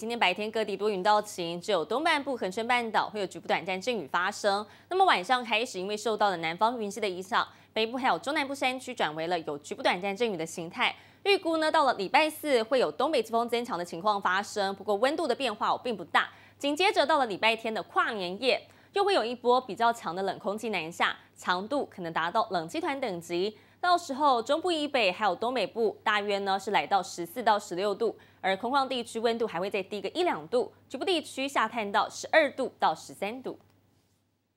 今天白天各地多云到晴，只有东半部横山半岛会有局部短暂阵雨发生。那么晚上开始，因为受到了南方云系的影响，北部还有中南部山区转为了有局部短暂阵雨的形态。预估呢，到了礼拜四会有东北季风增强的情况发生，不过温度的变化并不大。紧接着到了礼拜天的跨年夜。又会有一波比较强的冷空气南下，强度可能达到冷气团等级。到时候，中部以北还有东北部，大约呢是来到十四到十六度，而空旷地区温度还会再低个一两度，局部地区下探到十二度到十三度。